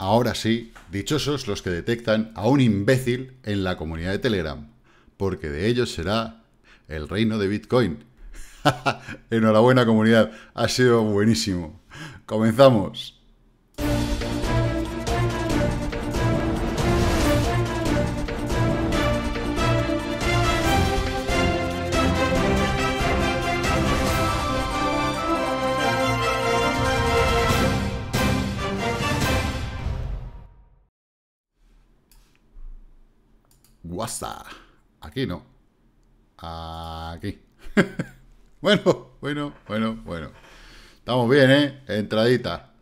Ahora sí, dichosos los que detectan a un imbécil en la comunidad de Telegram, porque de ellos será el reino de Bitcoin. Enhorabuena comunidad, ha sido buenísimo. Comenzamos. WhatsApp. Aquí no. Aquí. bueno, bueno, bueno, bueno. Estamos bien, ¿eh? Entradita.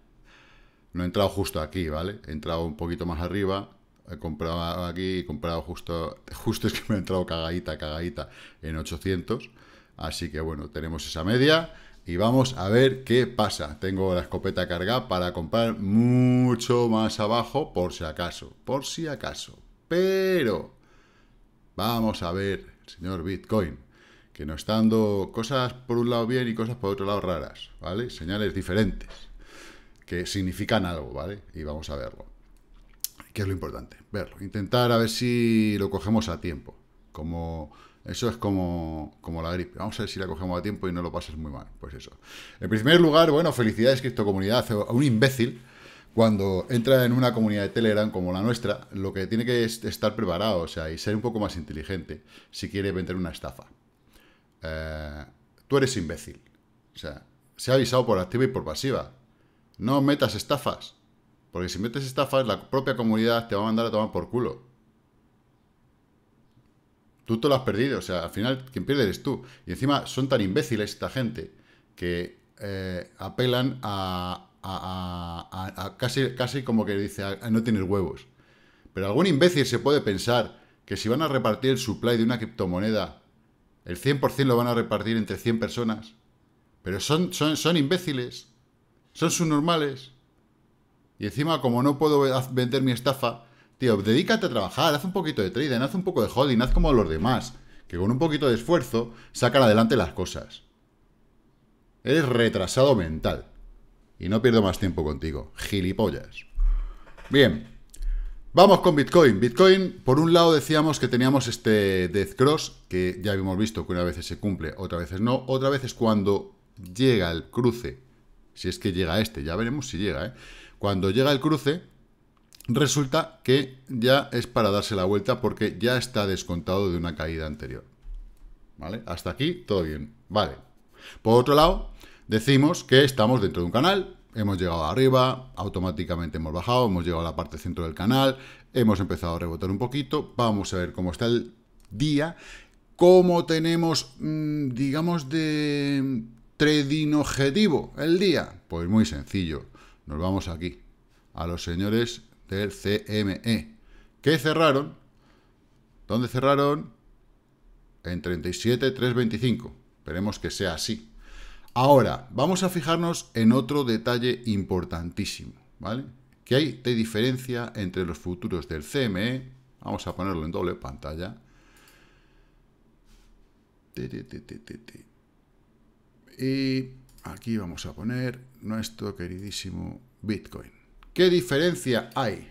No he entrado justo aquí, ¿vale? He entrado un poquito más arriba. He comprado aquí, he comprado justo... Justo es que me he entrado cagadita, cagadita en 800. Así que, bueno, tenemos esa media. Y vamos a ver qué pasa. Tengo la escopeta cargada para comprar mucho más abajo, por si acaso. Por si acaso. Pero Vamos a ver, señor Bitcoin, que nos está dando cosas por un lado bien y cosas por otro lado raras, ¿vale? Señales diferentes, que significan algo, ¿vale? Y vamos a verlo. ¿Qué es lo importante? Verlo. Intentar a ver si lo cogemos a tiempo. Como eso es como, como, la gripe. Vamos a ver si la cogemos a tiempo y no lo pases muy mal. Pues eso. En primer lugar, bueno, felicidades, criptocomunidad, a un imbécil cuando entra en una comunidad de Telegram como la nuestra, lo que tiene que es estar preparado, o sea, y ser un poco más inteligente si quiere vender una estafa. Eh, tú eres imbécil. O sea, se ha avisado por activa y por pasiva. No metas estafas. Porque si metes estafas, la propia comunidad te va a mandar a tomar por culo. Tú te lo has perdido. O sea, al final, quien pierde eres tú. Y encima son tan imbéciles esta gente que eh, apelan a, a, casi, casi como que dice, a, ah, no tienes huevos. Pero algún imbécil se puede pensar que si van a repartir el supply de una criptomoneda, el 100% lo van a repartir entre 100 personas. Pero son, son, son imbéciles, son subnormales. Y encima, como no puedo vender mi estafa, tío, dedícate a trabajar, haz un poquito de trading, haz un poco de holding, haz como los demás, que con un poquito de esfuerzo sacan adelante las cosas. Eres retrasado mental. Y no pierdo más tiempo contigo, gilipollas. Bien, vamos con Bitcoin. Bitcoin, por un lado decíamos que teníamos este Death Cross, que ya habíamos visto que una vez se cumple, otra veces no. Otra vez es cuando llega el cruce, si es que llega este, ya veremos si llega, ¿eh? Cuando llega el cruce, resulta que ya es para darse la vuelta porque ya está descontado de una caída anterior. ¿Vale? Hasta aquí, todo bien. Vale. Por otro lado, decimos que estamos dentro de un canal, hemos llegado arriba, automáticamente hemos bajado, hemos llegado a la parte centro del canal, hemos empezado a rebotar un poquito, vamos a ver cómo está el día, cómo tenemos, mm, digamos, de trading objetivo el día. Pues muy sencillo, nos vamos aquí, a los señores del CME, que cerraron, ¿dónde cerraron? En 37.325, esperemos que sea así, Ahora, vamos a fijarnos en otro detalle importantísimo, ¿vale? ¿Qué hay de diferencia entre los futuros del CME, vamos a ponerlo en doble pantalla, y aquí vamos a poner nuestro queridísimo Bitcoin. ¿Qué diferencia hay?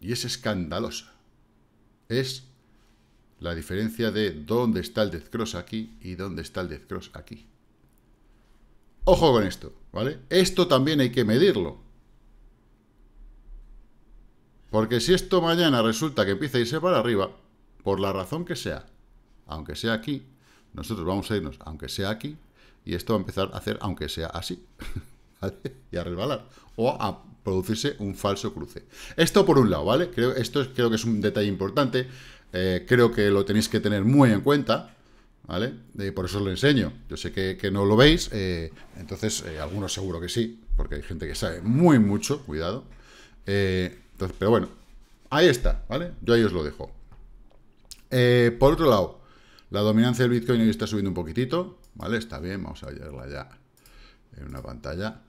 Y es escandalosa. Es la diferencia de dónde está el death cross aquí y dónde está el death cross aquí. Ojo con esto, ¿vale? Esto también hay que medirlo. Porque si esto mañana resulta que empieza a irse para arriba, por la razón que sea, aunque sea aquí, nosotros vamos a irnos aunque sea aquí, y esto va a empezar a hacer aunque sea así, ¿vale? Y a resbalar, o a producirse un falso cruce. Esto por un lado, ¿vale? Creo, esto creo que es un detalle importante. Eh, creo que lo tenéis que tener muy en cuenta, ¿vale? por eso os lo enseño. Yo sé que, no lo veis, eh, entonces eh, algunos seguro que sí, porque hay gente que sabe muy mucho, cuidado. pero bueno, ahí está, ¿vale? Yo ahí os lo dejo. por otro lado, la dominancia del Bitcoin hoy está subiendo un poquitito, ¿vale? Está bien, vamos a verla ya en una pantalla.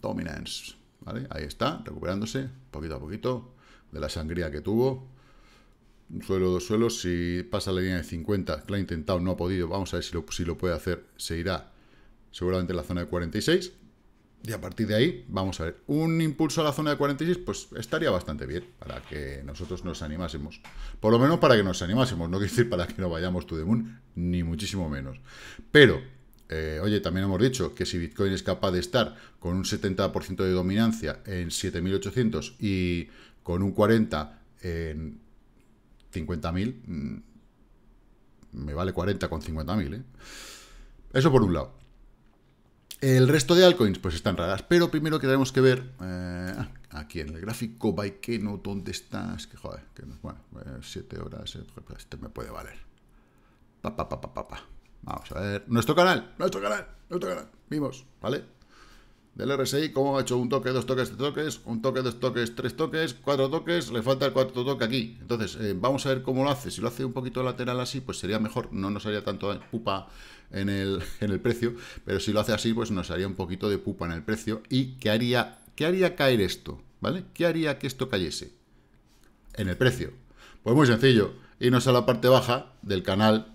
dominance, ¿vale? Ahí está, recuperándose poquito a poquito de la sangría que tuvo. Un suelo, dos suelos, si pasa la línea de 50, que lo ha intentado, no ha podido, vamos a ver si lo, puede hacer, se irá seguramente en la zona de 46. Y a partir de ahí, vamos a ver, un impulso a la zona de 46, pues estaría bastante bien para que nosotros nos animásemos. Por lo menos para que nos animásemos, no quiere decir para que no vayamos to the moon, ni muchísimo menos. Pero, eh, oye, también hemos dicho que si Bitcoin es capaz de estar con un 70% de dominancia en 7800 y con un 40 en 50.000, mm, me vale 40 con 50.000, ¿eh? Eso por un lado. El resto de altcoins, pues están raras, pero primero que tenemos que ver, eh, ah, aquí en el gráfico, by que no, dónde estás, que joder, bueno, 7 eh, horas, eh, pues, pues, este me puede valer. Pa, pa, pa, Vamos a ver, nuestro canal, nuestro canal, nuestro canal, vimos, ¿vale? del RSI, cómo ha hecho un toque, dos toques, tres toques, un toque, dos toques, tres toques, cuatro toques, le falta el cuarto toque aquí. Entonces, eh, vamos a ver cómo lo hace. Si lo hace un poquito lateral así, pues sería mejor, no nos haría tanto pupa en el, en el precio, pero si lo hace así, pues nos haría un poquito de pupa en el precio. ¿Y qué haría, qué haría caer esto? ¿Vale? ¿Qué haría que esto cayese? En el precio. Pues muy sencillo, irnos a la parte baja del canal.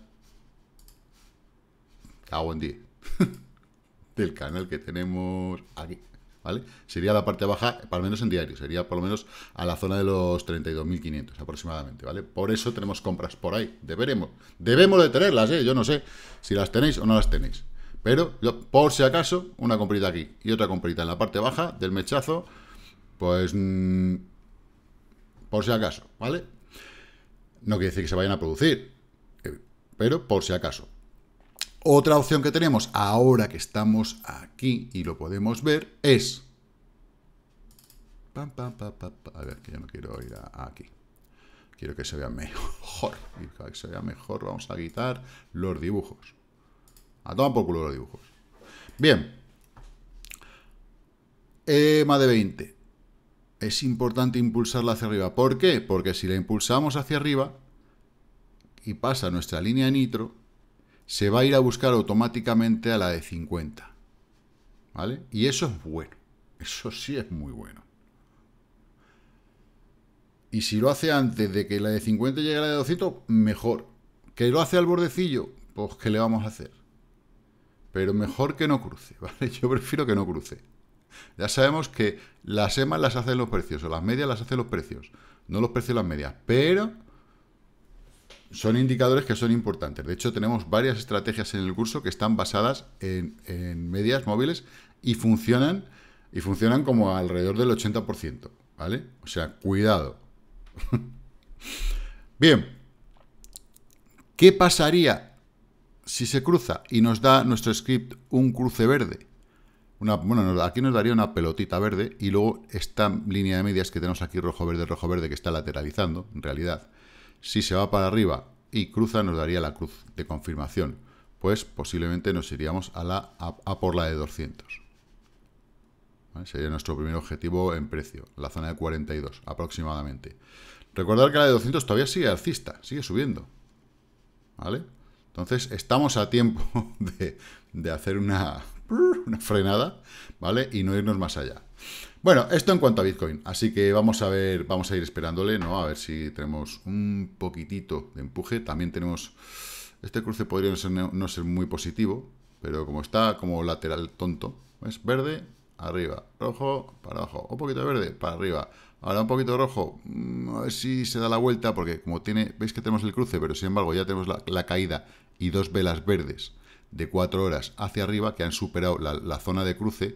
Cago en 10. del canal que tenemos aquí. ¿Vale? Sería la parte baja, al menos en diario, sería por lo menos a la zona de los 32.500 aproximadamente, ¿vale? Por eso tenemos compras por ahí, deberemos, debemos de tenerlas, ¿eh? Yo no sé si las tenéis o no las tenéis, pero yo, por si acaso, una comprita aquí y otra comprita en la parte baja del mechazo, pues mm, por si acaso, ¿vale? No quiere decir que se vayan a producir, eh, pero por si acaso. Otra opción que tenemos ahora que estamos aquí y lo podemos ver es... A ver, que yo no quiero ir aquí. Quiero que se vea mejor. que se vea mejor vamos a quitar los dibujos. A tomar por culo los dibujos. Bien. EMA de 20. Es importante impulsarla hacia arriba. ¿Por qué? Porque si la impulsamos hacia arriba y pasa nuestra línea de nitro, se va a ir a buscar automáticamente a la de 50. ¿Vale? Y eso es bueno. Eso sí es muy bueno. Y si lo hace antes de que la de 50 llegue a la de 200, mejor. ¿Que lo hace al bordecillo? Pues ¿qué le vamos a hacer. Pero mejor que no cruce, ¿vale? Yo prefiero que no cruce. Ya sabemos que las EMAs las hacen los precios, o las medias las hacen los precios, no los precios las medias. Pero son indicadores que son importantes. De hecho, tenemos varias estrategias en el curso que están basadas en, medias móviles y funcionan, y funcionan como alrededor del 80%, ¿vale? O sea, cuidado. Bien, ¿qué pasaría si se cruza y nos da nuestro script un cruce verde? bueno, aquí nos daría una pelotita verde y luego esta línea de medias que tenemos aquí rojo-verde, rojo-verde, que está lateralizando, en realidad, si se va para arriba y cruza, nos daría la cruz de confirmación, pues posiblemente nos iríamos a, la, a, por la de 200. Sería nuestro primer objetivo en precio, la zona de 42 aproximadamente. Recordar que la de 200 todavía sigue alcista, sigue subiendo. ¿Vale? Entonces estamos a tiempo de, hacer una, una frenada, ¿vale? Y no irnos más allá. Bueno, esto en cuanto a Bitcoin, así que vamos a ver, vamos a ir esperándole, ¿no? A ver si tenemos un poquitito de empuje. También tenemos, este cruce podría no ser, muy positivo, pero como está como lateral tonto, es Verde, arriba, rojo, para abajo, un poquito de verde, para arriba. Ahora un poquito de rojo, mm, a ver si se da la vuelta, porque como tiene, veis que tenemos el cruce, pero sin embargo ya tenemos la, caída y dos velas verdes de cuatro horas hacia arriba que han superado la, zona de cruce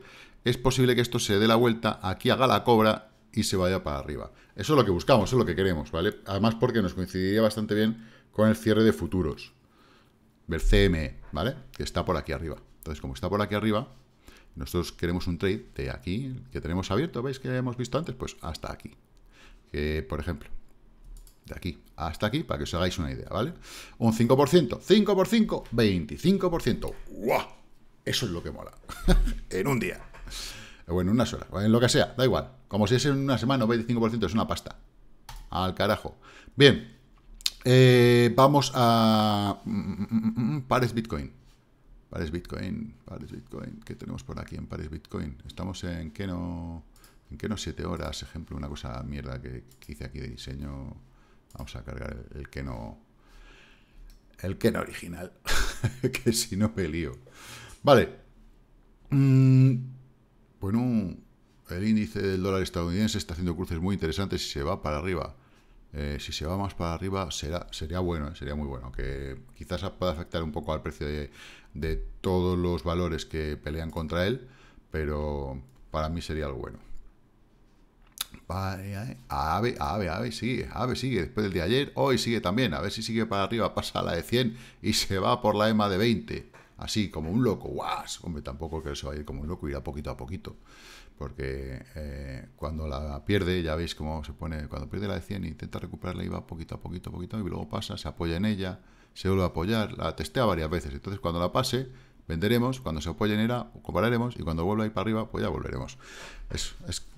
es posible que esto se dé la vuelta, aquí haga la cobra y se vaya para arriba. Eso es lo que buscamos, es lo que queremos, ¿vale? Además porque nos coincidiría bastante bien con el cierre de futuros. Ver CME, ¿vale? Que está por aquí arriba. Entonces, como está por aquí arriba, nosotros queremos un trade de aquí, que tenemos abierto, ¿veis que hemos visto antes? Pues hasta aquí. Que, por ejemplo, de aquí hasta aquí, para que os hagáis una idea, ¿vale? Un 5%, 5 por 5, 25%. ¡Guau! Eso es lo que mola. en un día. Eh, bueno, una sola en lo que sea, da igual. Como si es en una semana, 25% es una pasta. Al carajo. Bien, eh, vamos a... Mm, mm, mm, Pares Bitcoin. Pares Bitcoin, Pares Bitcoin. ¿Qué tenemos por aquí en Pares Bitcoin? Estamos en que no... En que no 7 horas, ejemplo, una cosa mierda que, hice aquí de diseño. Vamos a cargar el, que no... El que no original. que si no me lío. Vale. Bueno, pues el índice del dólar estadounidense está haciendo cruces muy interesantes. Si se va para arriba, eh, si se va más para arriba, será, sería bueno, eh, sería muy bueno. Que quizás pueda afectar un poco al precio de, todos los valores que pelean contra él, pero para mí sería algo bueno. Ave, ave, ave, sigue, ave, sigue. Después del de ayer, hoy sigue también. A ver si sigue para arriba, pasa la de 100 y se va por la EMA de 20 así, como un loco, guas, hombre, tampoco que se vaya como un loco, irá poquito a poquito, porque eh, cuando la pierde, ya veis cómo se pone, cuando pierde la de 100, intenta recuperarla y va poquito a poquito, poquito, y luego pasa, se apoya en ella, se vuelve a apoyar, la testea varias veces, entonces cuando la pase, venderemos, cuando se apoye en ella, compraremos, y cuando vuelva a ir para arriba, pues ya volveremos.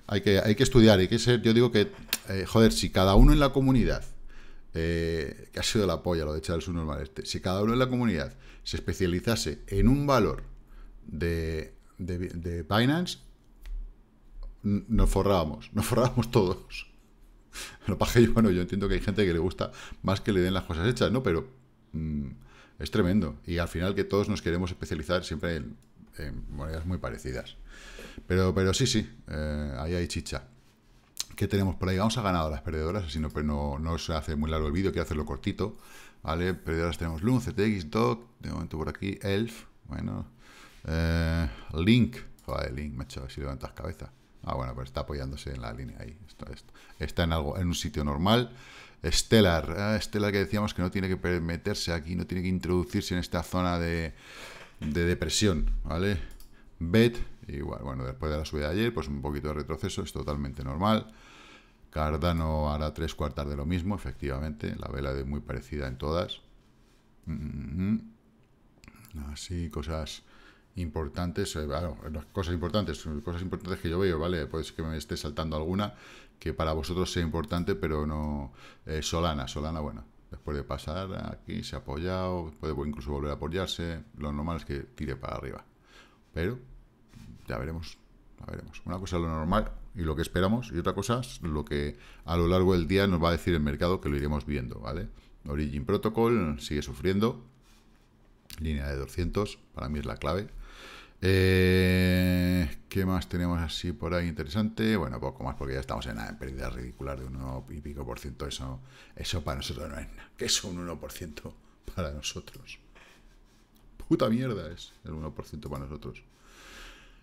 hay, que, hay que estudiar, hay que ser, yo digo que, eh, joder, si cada uno en la comunidad, eh, que ha sido la polla lo de echar el normal este, si cada uno en la comunidad se especializase en un valor de, de, Binance, nos forrábamos, nos forrábamos todos. Lo que yo, bueno, yo entiendo que hay gente que le gusta más que le den las cosas hechas, ¿no? Pero mm, es tremendo. Y al final que todos nos queremos especializar siempre en, monedas muy parecidas. Pero, pero sí, sí, eh, ahí hay chicha. ¿Qué tenemos por ahí? Vamos a ganar a las perdedoras, así no, pero no, no se hace muy largo el vídeo, quiero hacerlo cortito. ¿vale? ahora tenemos Loom, CTX, Doc, de momento por aquí, Elf, bueno, eh, Link, joder, Link, me ha hecho así levantas cabeza. Ah, bueno, pero pues está apoyándose en la línea ahí, está, en algo, en un sitio normal. Stellar, ah, Stellar que decíamos que no tiene que meterse aquí, no tiene que introducirse en esta zona de, de depresión, ¿vale? Bet, igual, bueno, después de la subida de ayer, pues un poquito de retroceso, es totalmente normal. Cardano hará tres cuartas de lo mismo, efectivamente. La vela es muy parecida en todas. Mm-hmm. Así, cosas importantes, eh, cosas importantes, cosas importantes que yo veo, ¿vale? Puede ser que me esté saltando alguna que para vosotros sea importante, pero no... Eh, Solana, Solana, bueno, después de pasar aquí se ha apoyado, puede incluso volver a apoyarse, lo normal es que tire para arriba, pero ya veremos, ya veremos. Una cosa es lo normal y lo que esperamos, y otra cosa es lo que a lo largo del día nos va a decir el mercado, que lo iremos viendo, ¿vale? Origin Protocol sigue sufriendo, línea de 200, para mí es la clave. Eh, ¿Qué más tenemos así por ahí interesante? Bueno, poco más porque ya estamos en una pérdida ridicular de uno y pico por ciento. Eso, eso para nosotros no es nada. ¿Qué es un 1% para nosotros? Puta mierda es el 1% para nosotros.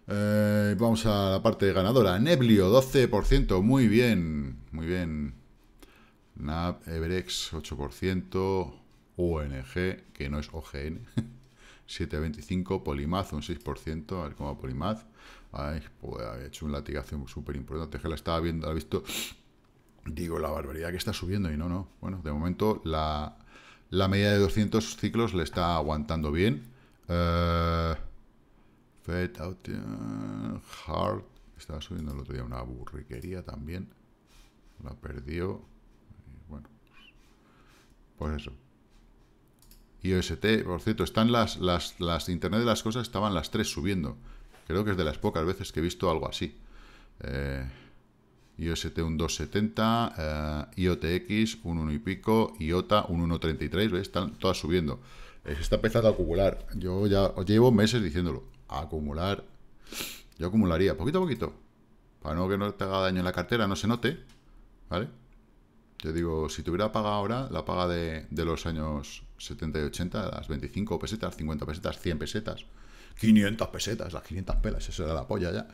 Eh, vamos a la parte ganadora. Neblio, 12%. Muy bien. Muy bien. NAB, Everex, 8%. ONG, que no es OGN. 7,25. Polimaz, un 6%. A ver cómo va Polimaz. Pues, ha hecho una litigación súper importante. la estaba viendo, la he visto. Digo, la barbaridad que está subiendo y no, no. Bueno, de momento la, la media de 200 ciclos le está aguantando bien. Eh... Fet Out Estaba subiendo el otro día una burriquería también. La perdió. bueno. Pues eso. IOST, por cierto, están las, las, Internet de las cosas, estaban las tres subiendo. Creo que es de las pocas veces que he visto algo así. IOST un 270, IOTX un 1 y pico, IOTA un 1.33, Están todas subiendo. está empezando a acumular. Yo ya llevo meses diciéndolo acumular. Yo acumularía poquito a poquito. Para no que no te haga daño en la cartera, no se note. ¿Vale? Yo digo, si tuviera pagado ahora, la paga de, los años 70 y 80, las 25 pesetas, 50 pesetas, 100 pesetas, 500 pesetas, las 500 pelas, eso era la polla ya,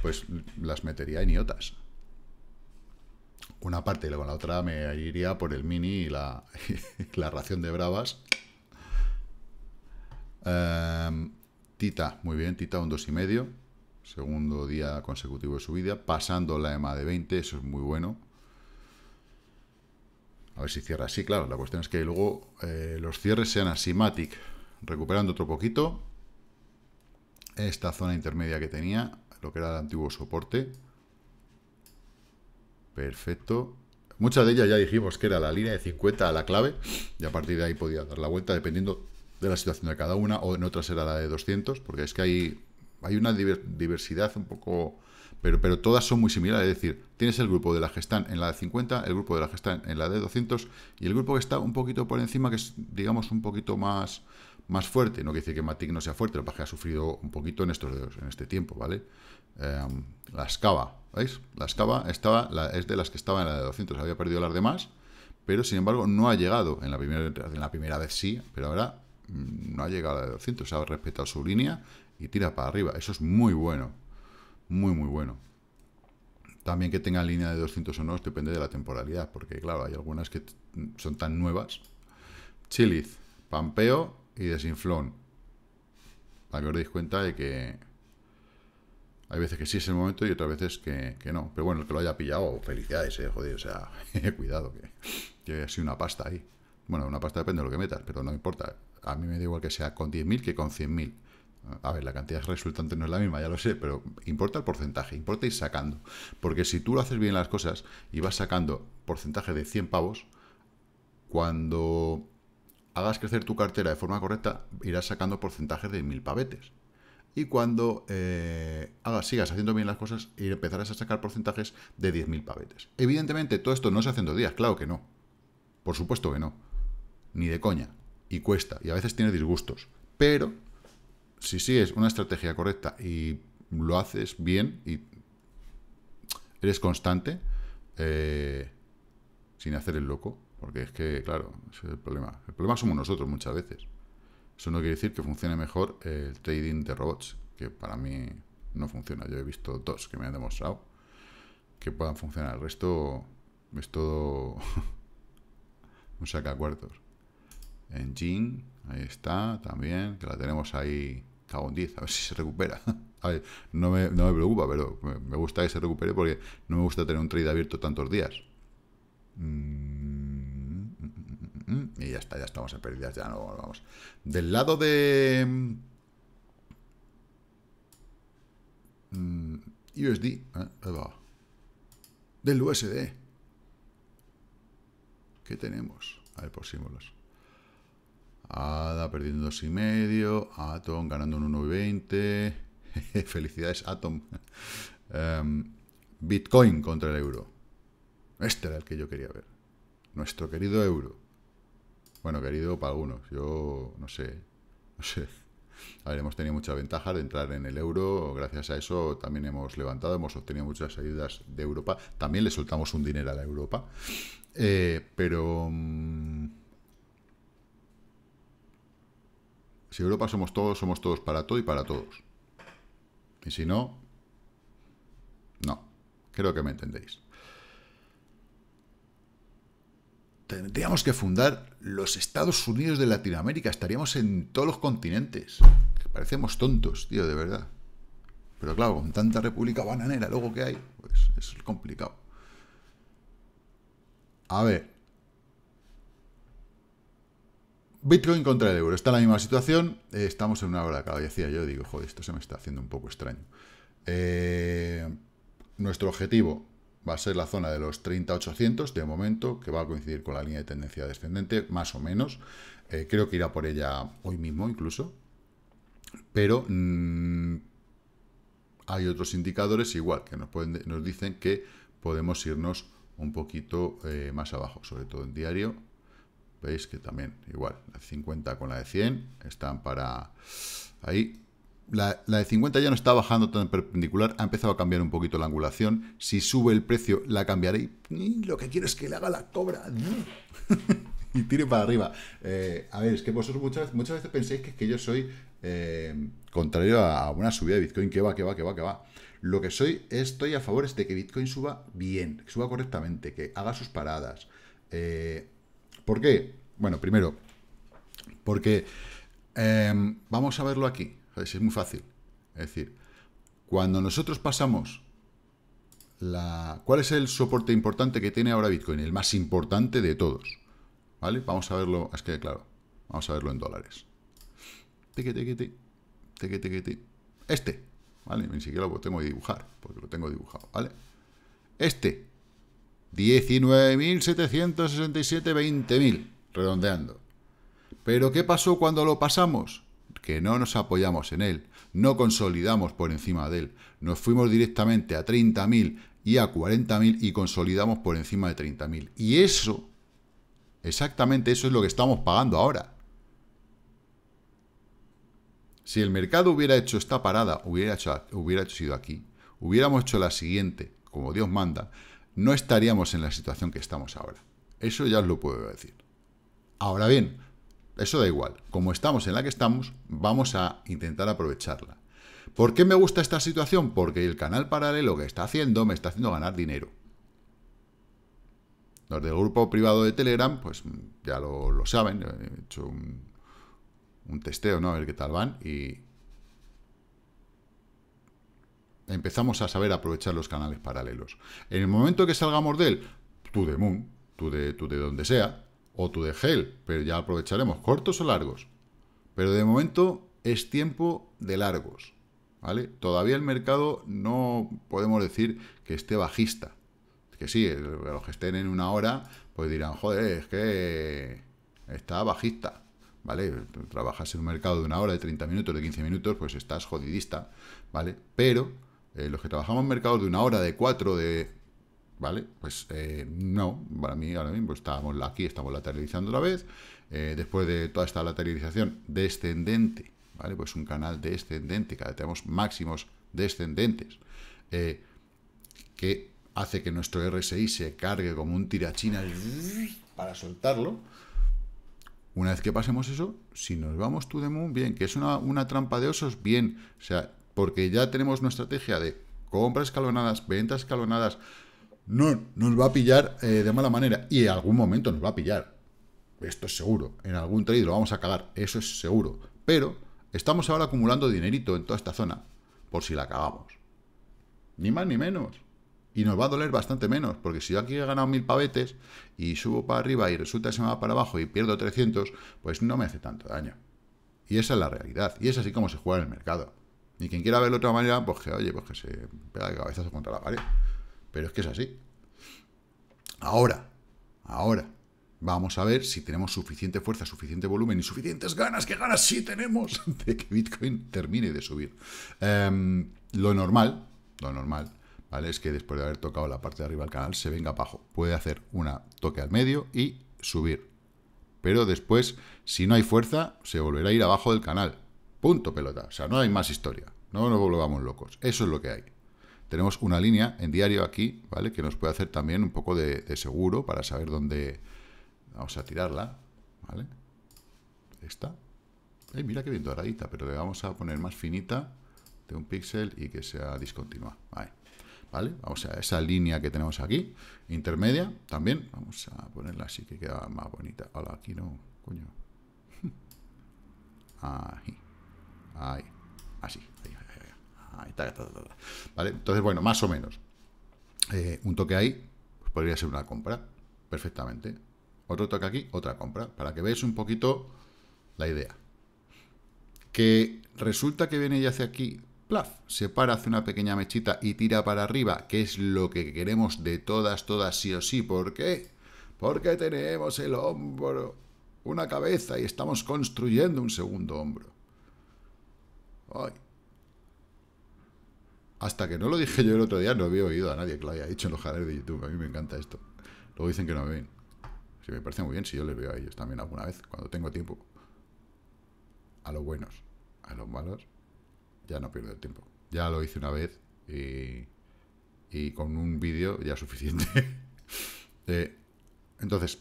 pues las metería en iotas. Una parte y luego la otra me iría por el mini y la, ración de bravas. Em, Tita, muy bien, Tita un 2,5, segundo día consecutivo de subida, pasando la EMA de 20, eso es muy bueno. A ver si cierra así, claro, la cuestión es que luego eh, los cierres sean asimáticos. recuperando otro poquito esta zona intermedia que tenía, lo que era el antiguo soporte. Perfecto. Muchas de ellas ya dijimos que era la línea de 50 a la clave, y a partir de ahí podía dar la vuelta dependiendo de la situación de cada una, o en otras era la de 200, porque es que hay, hay una diversidad un poco... Pero, pero todas son muy similares, es decir, tienes el grupo de la están en la de 50, el grupo de la están en la de 200 y el grupo que está un poquito por encima, que es, digamos, un poquito más, más fuerte. No quiere decir que Matic no sea fuerte, lo que ha sufrido un poquito en estos dos... en este tiempo, ¿vale? Em, la escava, ¿veis? La escava estaba, la, es de las que estaba en la de 200, había perdido las demás, pero sin embargo no ha llegado. En la primera, en la primera vez sí, pero ahora no ha llegado a la de 200, ha respetado su línea y tira para arriba. Eso es muy bueno, muy, muy bueno. También que tenga línea de 200 o no, depende de la temporalidad, porque claro, hay algunas que son tan nuevas. Chiliz, Pampeo y Desinflón. Para que os deis cuenta de que hay veces que sí es el momento y otras veces que, no. Pero bueno, el que lo haya pillado, felicidades, eh, o sea, cuidado, que, que sido una pasta ahí. Bueno, una pasta depende de lo que metas, pero no importa. A mí me da igual que sea con 10.000 que con 100.000. A ver, la cantidad resultante no es la misma, ya lo sé, pero importa el porcentaje, importa ir sacando. Porque si tú lo haces bien las cosas y vas sacando porcentaje de 100 pavos, cuando hagas crecer tu cartera de forma correcta, irás sacando porcentajes de 1.000 pavetes. Y cuando eh, hagas, sigas haciendo bien las cosas, empezarás a sacar porcentajes de 10.000 pavetes. Evidentemente, todo esto no se hace en dos días, claro que no. Por supuesto que no. Ni de coña y cuesta, y a veces tiene disgustos, pero si sigues una estrategia correcta y lo haces bien y eres constante, eh, sin hacer el loco, porque es que, claro, es el problema. El problema somos nosotros muchas veces. Eso no quiere decir que funcione mejor el trading de robots, que para mí no funciona. Yo he visto dos que me han demostrado que puedan funcionar. El resto es todo un saca cuartos. Engine, ahí está, también, que la tenemos ahí, cago en 10, a ver si se recupera. no, me, preocupa, pero me gusta que se recupere porque no me gusta tener un trade abierto tantos días. Y ya está, ya estamos en pérdidas, ya no vamos. Del lado de... USD, del USD. ¿Qué tenemos? A ver, por símbolos. ADA perdiendo 2,5. Atom ganando un 1,20. Felicidades, Atom. Em, Bitcoin contra el euro. Este era el que yo quería ver. Nuestro querido euro. Bueno, querido para algunos. Yo no sé. No sé. A ver, hemos tenido mucha ventaja de entrar en el euro. Gracias a eso también hemos levantado, hemos obtenido muchas ayudas de Europa. También le soltamos un dinero a la Europa. Eh, pero... Mm, Si Europa somos todos, somos todos para todo y para todos. Y si no, no. Creo que me entendéis. Tendríamos que fundar los Estados Unidos de Latinoamérica. Estaríamos en todos los continentes. parecemos tontos, tío, de verdad. Pero claro, con tanta república bananera, luego que hay, pues es complicado. A ver, Bitcoin contra el euro. Está la misma situación. Eh, estamos en una hora cada decía yo. Digo, joder, esto se me está haciendo un poco extraño. Eh, nuestro objetivo va a ser la zona de los 30.800 de momento, que va a coincidir con la línea de tendencia descendente, más o menos. Eh, creo que irá por ella hoy mismo incluso. Pero mm, hay otros indicadores igual que nos, dicen que podemos irnos un poquito más abajo, sobre todo en diario. Veis que también, igual, la de 50 con la de 100 están para... Ahí. La, de 50 ya no está bajando tan perpendicular, ha empezado a cambiar un poquito la angulación. Si sube el precio, la cambiaré. Y lo que quiero es que le haga la cobra. y tire para arriba. Eh, a ver, es que vosotros muchas, muchas veces penséis que, que yo soy eh, contrario a una subida de Bitcoin. Que va, que va, que va, que va. Lo que soy, estoy a favor es de que Bitcoin suba bien, que suba correctamente, que haga sus paradas. Eh, ¿Por qué? Bueno, primero, porque em, vamos a verlo aquí. Es muy fácil. Es decir, cuando nosotros pasamos la... ¿Cuál es el soporte importante que tiene ahora Bitcoin? El más importante de todos. ¿Vale? Vamos a verlo, es que claro, vamos a verlo en dólares. Este, ¿vale? Ni siquiera lo tengo que dibujar, porque lo tengo dibujado, ¿vale? Este, 19.767, 20.000, redondeando. Pero ¿qué pasó cuando lo pasamos? Que no nos apoyamos en él, no consolidamos por encima de él, nos fuimos directamente a 30.000 y a 40.000 y consolidamos por encima de 30.000. Y eso, exactamente eso es lo que estamos pagando ahora. Si el mercado hubiera hecho esta parada, hubiera, hecho, hubiera sido aquí, hubiéramos hecho la siguiente, como Dios manda, no estaríamos en la situación que estamos ahora. Eso ya os lo puedo decir. Ahora bien, eso da igual. Como estamos en la que estamos, vamos a intentar aprovecharla. ¿Por qué me gusta esta situación? Porque el canal paralelo que está haciendo me está haciendo ganar dinero. Los del grupo privado de Telegram, pues mm, ya lo, saben, he hecho un, un testeo, ¿no? A ver qué tal van y empezamos a saber aprovechar los canales paralelos. En el momento que salgamos de él, tú de Moon, tú de, tú de donde sea, o tú de Gel, pero ya aprovecharemos cortos o largos. Pero de momento es tiempo de largos, ¿vale? Todavía el mercado no podemos decir que esté bajista. Que sí, los que estén en una hora, pues dirán, joder, es que está bajista. ¿vale? Trabajas en un mercado de una hora, de 30 minutos, de 15 minutos, pues estás jodidista, ¿vale? Pero eh, los que trabajamos en mercados de una hora, de cuatro, de... ¿Vale? Pues eh, no, para mí ahora mismo estábamos aquí, estamos lateralizando la vez. Eh, después de toda esta lateralización descendente, ¿vale? Pues un canal descendente, cada tenemos máximos descendentes, que hace que nuestro RSI se cargue como un tirachina para soltarlo. Una vez que pasemos eso, si nos vamos to the moon, bien, que es una, una, trampa de osos, bien. O sea, porque ya tenemos una estrategia de compras escalonadas, ventas escalonadas, no nos va a pillar eh, de mala manera y en algún momento nos va a pillar. Esto es seguro. En algún trade lo vamos a cagar, eso es seguro. Pero estamos ahora acumulando dinerito en toda esta zona por si la cagamos. Ni más ni menos. Y nos va a doler bastante menos, porque si yo aquí he ganado mil pavetes y subo para arriba y resulta que se me va para abajo y pierdo 300, pues no me hace tanto daño. Y esa es la realidad, y es así como se juega en el mercado. Y quien quiera verlo de otra manera, pues que, oye, pues que se pega de cabezazo contra la pared. Pero es que es así. Ahora, ahora, vamos a ver si tenemos suficiente fuerza, suficiente volumen y suficientes ganas, que ganas sí tenemos de que Bitcoin termine de subir. Em, lo normal, lo normal, ¿vale? Es que después de haber tocado la parte de arriba del canal se venga abajo. Puede hacer una toque al medio y subir. Pero después, si no hay fuerza, se volverá a ir abajo del canal. Punto pelota. O sea, no hay más historia. No nos volvamos locos. Eso es lo que hay. Tenemos una línea en diario aquí, ¿vale? Que nos puede hacer también un poco de, seguro para saber dónde vamos a tirarla, ¿vale? Esta. Ay, mira qué bien doradita, pero le vamos a poner más finita de un píxel y que sea discontinua. Vale. ¿Vale? Vamos a esa línea que tenemos aquí, intermedia, también. Vamos a ponerla así que queda más bonita. Hola, aquí no, coño. Ahí. Ahí. Así. Ahí, ahí, ¿Vale? Entonces, bueno, más o menos. Eh, un toque ahí pues podría ser una compra. Perfectamente. Otro toque aquí, otra compra. Para que veáis un poquito la idea. Que resulta que viene y hace aquí plaf, se para, hace una pequeña mechita y tira para arriba, que es lo que queremos de todas, todas sí o sí. ¿Por qué? Porque tenemos el hombro, una cabeza y estamos construyendo un segundo hombro. Hasta que no lo dije yo el otro día, no había oído a nadie que lo haya dicho en los canales de YouTube. A mí me encanta esto. Luego dicen que no me ven. Si me parece muy bien, si yo les veo a ellos también alguna vez, cuando tengo tiempo. A los buenos. A los malos, ya no pierdo el tiempo. Ya lo hice una vez y, y con un vídeo ya suficiente. Eh, entonces,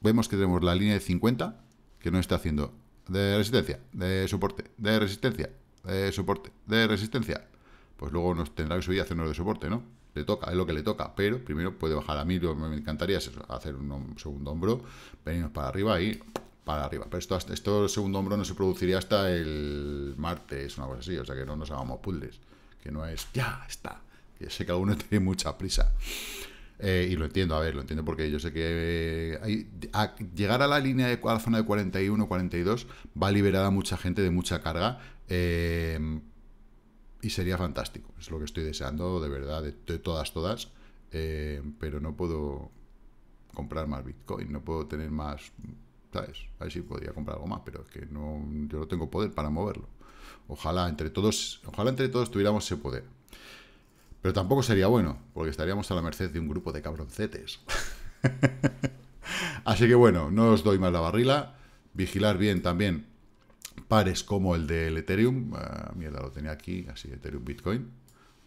vemos que tenemos la línea de 50 que no está haciendo de resistencia, de soporte, de resistencia, de soporte, de resistencia. Pues luego nos tendrá que subir y hacernos de soporte, ¿no? Le toca, es lo que le toca, pero primero puede bajar a mí, lo me encantaría hacer un segundo hombro, venirnos para arriba y para arriba. Pero esto, esto segundo hombro no se produciría hasta el martes, una cosa así, o sea que no nos hagamos puzzles, que no es ya está, que sé que alguno tiene mucha prisa. Eh, y lo entiendo, a ver, lo entiendo porque yo sé que eh, hay, llegar a la línea de a la zona de 41, 42 va a liberar a mucha gente de mucha carga eh, y sería fantástico. Es lo que estoy deseando, de verdad, de, todas, todas. pero no puedo comprar más Bitcoin, no puedo tener más, ¿sabes? A ver si podría comprar algo más, pero es que no, yo no tengo poder para moverlo. Ojalá entre todos, ojalá entre todos tuviéramos ese poder. Pero tampoco sería bueno, porque estaríamos a la merced de un grupo de cabroncetes. Así que bueno, no os doy más la barrila. Vigilar bien también pares como el del Ethereum. Ah, mierda, lo tenía aquí, así, Ethereum Bitcoin.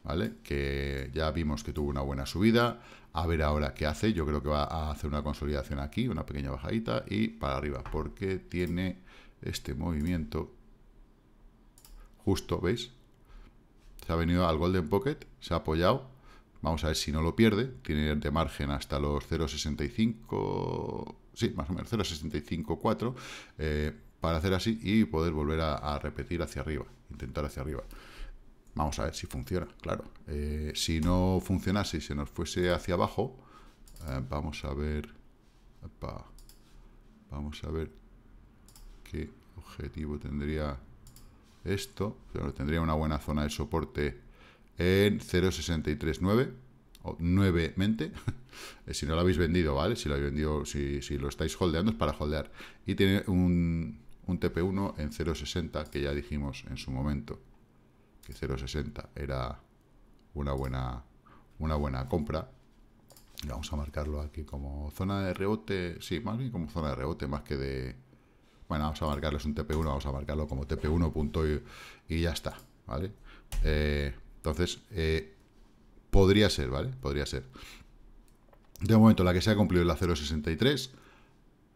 ¿Vale? Que ya vimos que tuvo una buena subida. A ver ahora qué hace. Yo creo que va a hacer una consolidación aquí, una pequeña bajadita y para arriba. Porque tiene este movimiento justo, ¿veis? Se ha venido al Golden Pocket, se ha apoyado. Vamos a ver si no lo pierde. Tiene de margen hasta los 0.65... Sí, más o menos 0.654 eh, para hacer así y poder volver a, repetir hacia arriba, intentar hacia arriba. Vamos a ver si funciona, claro. Eh, si no funcionase y se nos fuese hacia abajo, eh, vamos a ver... vamos a ver qué objetivo tendría esto, tendría una buena zona de soporte en 0.639, nuevemente, si no lo habéis vendido, ¿vale? Si lo habéis vendido, si, lo estáis holdeando es para holdear. Y tiene un, un TP1 en 0.60, que ya dijimos en su momento, que 0.60 era una buena, una buena compra. vamos a marcarlo aquí como zona de rebote, sí, más bien como zona de rebote, más que de, bueno, vamos a marcarles un TP1, vamos a marcarlo como TP1 y, ya está, ¿vale? Eh, entonces, eh, podría ser, ¿vale? Podría ser. De momento, la que se ha cumplido es la 0.63,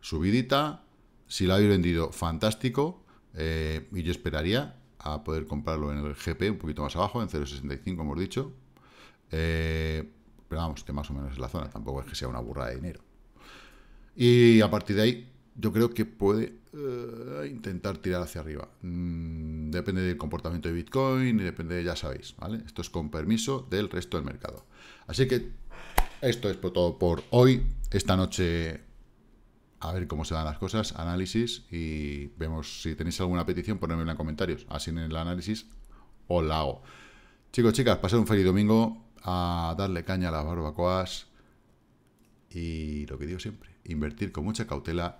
subidita. Si la habéis vendido, fantástico. Eh, y yo esperaría a poder comprarlo en el GP, un poquito más abajo, en 0.65 hemos dicho. pero vamos, que más o menos es la zona, tampoco es que sea una burrada de dinero. Y a partir de ahí, yo creo que puede eh, intentar tirar hacia arriba. Mm, depende del comportamiento de Bitcoin y depende, ya sabéis, ¿vale? Esto es con permiso del resto del mercado. Así que esto es por todo por hoy. Esta noche a ver cómo se dan las cosas, análisis y vemos si tenéis alguna petición, ponedmela en comentarios, así en el análisis o la hago. Chicos, chicas, pasad un feliz domingo a darle caña a las barbacoas y lo que digo siempre, invertir con mucha cautela